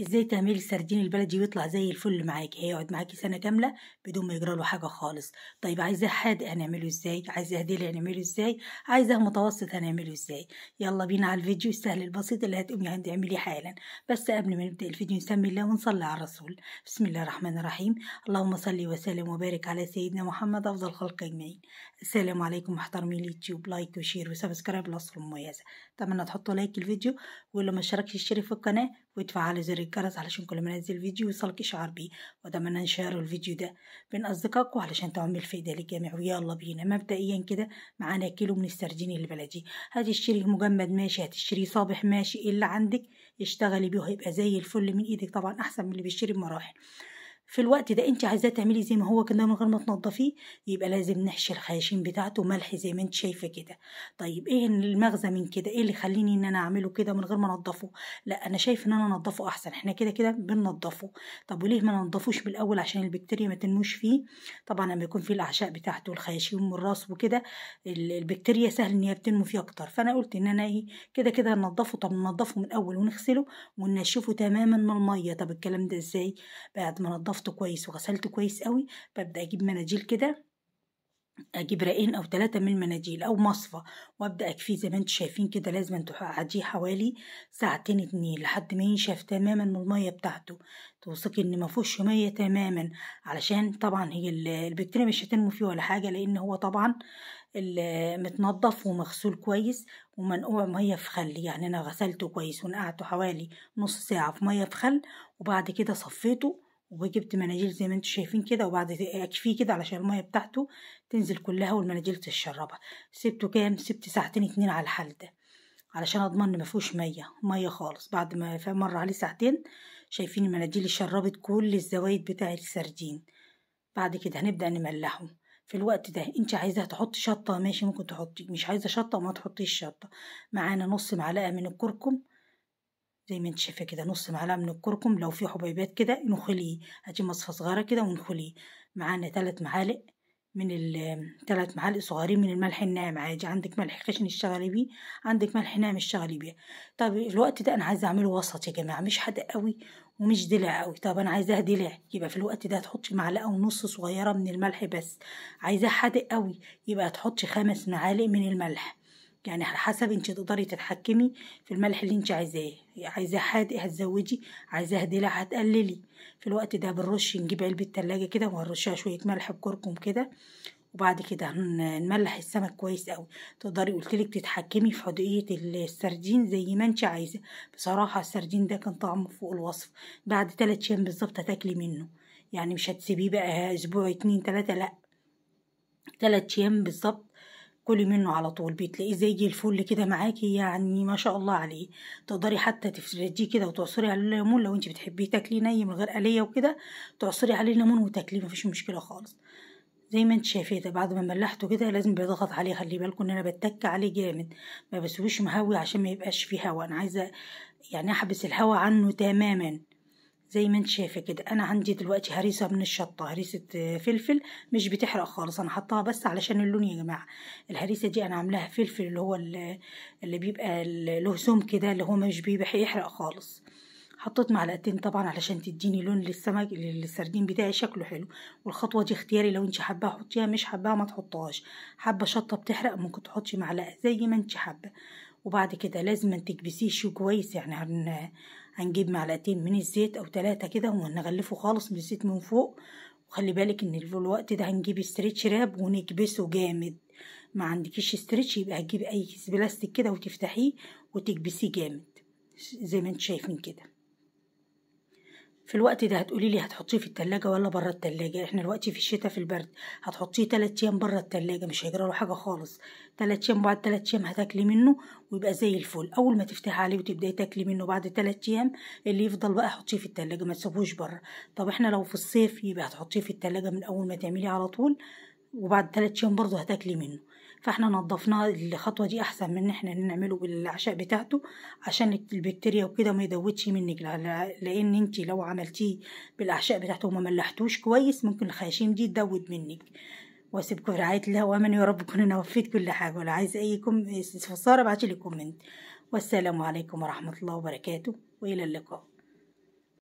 ازاي تعملي السردين البلدي ويطلع زي الفل معاكي هيقعد معاكي سنه كامله بدون ما يجرى له حاجه خالص طيب عايزاه حادق هنعمله ازاي عايزاه دلع هنعمله ازاي عايزاه متوسط هنعمله ازاي يلا بينا على الفيديو السهل البسيط اللي هتقومي عندي اعمليه حالا بس قبل ما نبدا الفيديو نسمي الله ونصلي على الرسول بسم الله الرحمن الرحيم اللهم صل وسلم وبارك على سيدنا محمد افضل خلق اجمعين السلام عليكم محترمين اليوتيوب لايك وشير وسبسكرايب لاصر المميزه اتمنى تحطوا لايك الفيديو واللي ما شاركتش اشترك في القناه وتفعلوا زر الجرس علشان كل ما انزل فيديو يوصلك اشعار بيه واتمنى نشاروا الفيديو ده بين اصدقائكم علشان تعمل فايده للجميع ويلا بينا مبدئيا كده معانا كيلو من السردين البلدي هتشتريه مجمد ماشي هتشتريه صابح ماشي اللي عندك اشتغلي بيه هيبقى زي الفل من ايدك طبعا احسن من اللي بيشتري بمراحل في الوقت ده انت عايزاه تعملي زي ما هو كده من غير ما تنضفيه يبقى لازم نحشي الخياشيم بتاعته ملح زي ما انت شايفه كده طيب ايه المغزى من كده ايه اللي يخليني ان انا اعمله كده من غير ما انضفه لا انا شايف ان انا انضفه احسن احنا كده كده بننضفه طب وليه ما ننضفوش من الاول عشان البكتيريا ما تنموش فيه طبعا لما يكون فيه الاعشاب بتاعته والخياشيم والراس وكده البكتيريا سهل ان هي بتنمو فيه اكتر فانا قلت ان انا ايه كده كده هنضفه طب ننضفه من الاول ونغسله وننشفه تماما من الميه طب الكلام ده ازاي بعد ما نضفت نظفته كويس وغسلته كويس قوي ببدأ اجيب مناديل كده اجيب رقين او ثلاثة من المناديل او مصفى وابدا اكفيه زي ما انتم شايفين كده لازم تقعديه حوالي ساعتين اتنين لحد ما ينشف تماما من الميه بتاعته توثقي ان ما فيهوش ميه تماما علشان طبعا هي البكتيريا مش هتنمو فيه ولا حاجه لان هو طبعا متنضف ومغسول كويس ومنقوع ميه في خل يعني انا غسلته كويس ونقعته حوالي نص ساعه في ميه في خل وبعد كده صفيته وجبت مناجيل زي ما انتم شايفين كده وبعد اكفيه كده علشان الميه بتاعته تنزل كلها والمناجيل تشربها سبته كام سبت ساعتين اتنين على الحال ده علشان اضمن ان مفيهوش ميه ميه خالص بعد ما مر عليه ساعتين شايفين المناديل شربت كل الزوايد بتاع السردين بعد كده هنبدا نملحهم في الوقت ده انت عايزه تحطي شطه ماشي ممكن تحطي مش عايزه شطه ما تحطيش شطه معانا نص معلقه من الكركم زي ما انت شايفه كده نص معلقه من الكركم لو في حبيبات كده نخليه هاتي مصفى صغيره كده ونخليه معانا ثلاث معالق من ثلاث معالق صغيرين من الملح الناعم عادي عندك ملح خشن اشتغلي بيه عندك ملح ناعم اشتغلي بيه طب الوقت ده انا عايزه اعمله وسط يا جماعه مش حد قوي ومش دلع قوي طب انا عايزاه دلع يبقى في الوقت ده هتحطي معلقه ونص صغيره من الملح بس عايزاه حادق قوي يبقى هتحطي خمس معالق من الملح يعني على حسب انت تقدري تتحكمي في الملح اللي انت عايزاه عايزاه حادق هتزودي عايزاه دلع هتقللي في الوقت ده بنرش نجيب علبه تلاجة كده وهنرشها شويه ملح بكركم كده وبعد كده نملح السمك كويس قوي تقدري قلتلك تتحكمي في حدقيه السردين زي ما انت عايزه بصراحه السردين ده كان طعمه فوق الوصف بعد تلات ايام بالظبط هتاكلي منه يعني مش هتسيبيه بقى اسبوع اتنين تلاته لا تلات ايام بالظبط كلي منه على طول بتلاقيه زي الفل كده معاكي يعني ما شاء الله عليه تقدري حتى تفرديه كده وتعصري عليه الليمون لو انت بتحبيه تاكليه ني من غير قليه وكده تعصري عليه الليمون وتاكليه مفيش مشكله خالص زي ما انت شايفاه ده بعد ما ملحته كده لازم بضغط عليه خلي بالكم ان انا بتك عليه جامد ما بسويش مهوي عشان ما يبقاش فيه هوا انا عايزه يعني احبس الهوا عنه تماما زي ما انت شايفه كده انا عندي دلوقتي هريسه من الشطه هريسه آه، فلفل مش بتحرق خالص انا حطها بس علشان اللون يا جماعه الهريسه دي انا عاملاها فلفل اللي هو اللي بيبقى له سم كده اللي هو مش بيبقى يحرق خالص حطيت معلقتين طبعا علشان تديني لون للسمك للسردين بتاعي شكله حلو والخطوه دي اختياري لو انت حباها حطيها مش حباها ما تحطهاش حابه شطه بتحرق ممكن تحطي معلقه زي ما انت حابه وبعد كده لازم تكبسيه شو كويس يعني هنجيب معلقتين من الزيت او ثلاثة كده وهنغلفه خالص من الزيت من فوق وخلي بالك ان في الوقت ده هنجيب استريتش راب ونكبسه جامد ما عندكيش استريتش يبقى هتجيبي اي كيس بلاستيك كده وتفتحيه وتكبسيه جامد زي ما انتوا شايفين كده في الوقت ده هتقولي لي هتحطيه في التلاجة ولا بره التلاجة احنا دلوقتي في الشتاء في البرد هتحطيه تلات ايام بره التلاجة مش هيجرى له حاجة خالص تلات ايام بعد تلات ايام هتاكلي منه ويبقى زي الفل اول ما تفتحي عليه وتبداي تاكلي منه بعد تلات ايام اللي يفضل بقى حطيه في التلاجة ما تسيبوش بره طب احنا لو في الصيف يبقى هتحطيه في التلاجة من اول ما تعملي على طول وبعد تلات ايام برضه هتاكلي منه فاحنا نظفناها الخطوه دي احسن من ان احنا نعمله بالعشاء بتاعته عشان البكتيريا وكده ما يدوتش منك لان انت لو عملتيه بالاعشاء بتاعته وما ملحتوش كويس ممكن الخياشيم دي تزود منك واسيبكم في رعايه الله وأمن يا رب كنا وفيت كل حاجه ولا عايز اي استفسار ابعتي لي كومنت والسلام عليكم ورحمه الله وبركاته والى اللقاء